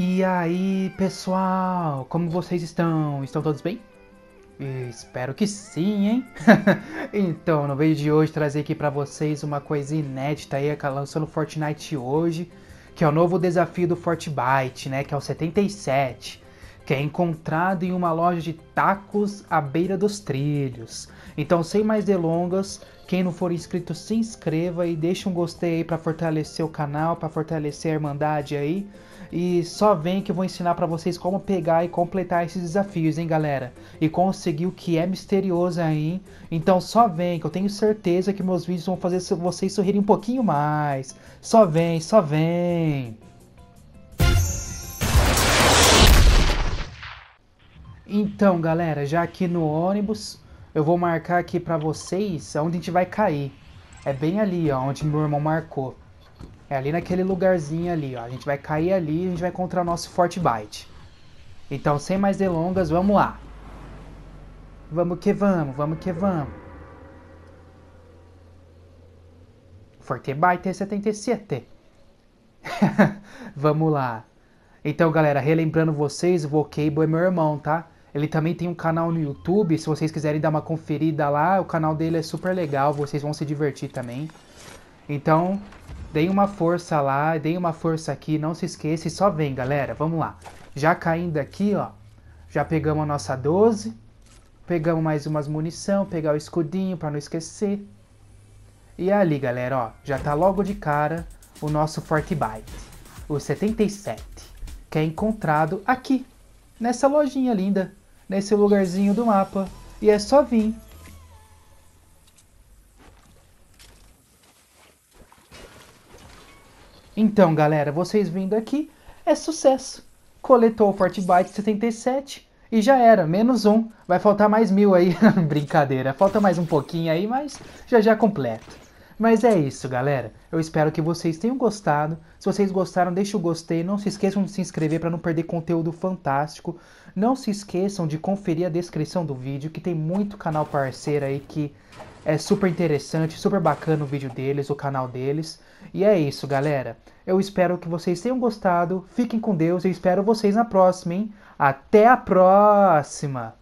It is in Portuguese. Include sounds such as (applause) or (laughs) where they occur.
E aí, pessoal, como vocês estão? Estão todos bem? Espero que sim, hein? (laughs) então, no vídeo de hoje trazer aqui para vocês uma coisa inédita aí, que lançando Fortnite hoje, que é o novo desafio do Fortnite, né, que é o 77 que é encontrado em uma loja de tacos à beira dos trilhos. Então, sem mais delongas, quem não for inscrito, se inscreva e deixe um gostei aí para fortalecer o canal, para fortalecer a irmandade aí. E só vem que eu vou ensinar para vocês como pegar e completar esses desafios, hein, galera? E conseguir o que é misterioso aí. Hein? Então só vem que eu tenho certeza que meus vídeos vão fazer vocês sorrirem um pouquinho mais. Só vem, só vem. Então, galera, já aqui no ônibus, eu vou marcar aqui para vocês onde a gente vai cair. É bem ali, ó, onde meu irmão marcou. É ali naquele lugarzinho ali, ó. A gente vai cair ali e a gente vai encontrar nosso Forte Byte. Então, sem mais delongas, vamos lá. Vamos que vamos, vamos que vamos. Forte Byte 77. É (laughs) vamos lá. Então, galera, relembrando vocês, o Vocable é meu irmão, tá? Ele também tem um canal no YouTube, se vocês quiserem dar uma conferida lá, o canal dele é super legal, vocês vão se divertir também. Então, deem uma força lá, deem uma força aqui, não se esqueça e só vem, galera, vamos lá. Já caindo aqui, ó, já pegamos a nossa 12, pegamos mais umas munição, pegar o escudinho para não esquecer. E ali, galera, ó, já tá logo de cara o nosso Forte Byte, o 77, que é encontrado aqui, nessa lojinha linda nesse lugarzinho do mapa e é só vir. Então, galera, vocês vindo aqui é sucesso. Coletou o Fortbyte 77 e já era, menos um. Vai faltar mais mil aí, (laughs) brincadeira. Falta mais um pouquinho aí, mas já já completo. Mas é isso, galera. Eu espero que vocês tenham gostado. Se vocês gostaram, deixe o gostei. Não se esqueçam de se inscrever para não perder conteúdo fantástico. Não se esqueçam de conferir a descrição do vídeo, que tem muito canal parceiro aí que é super interessante, super bacana o vídeo deles, o canal deles. E é isso, galera. Eu espero que vocês tenham gostado. Fiquem com Deus Eu espero vocês na próxima, hein? Até a próxima!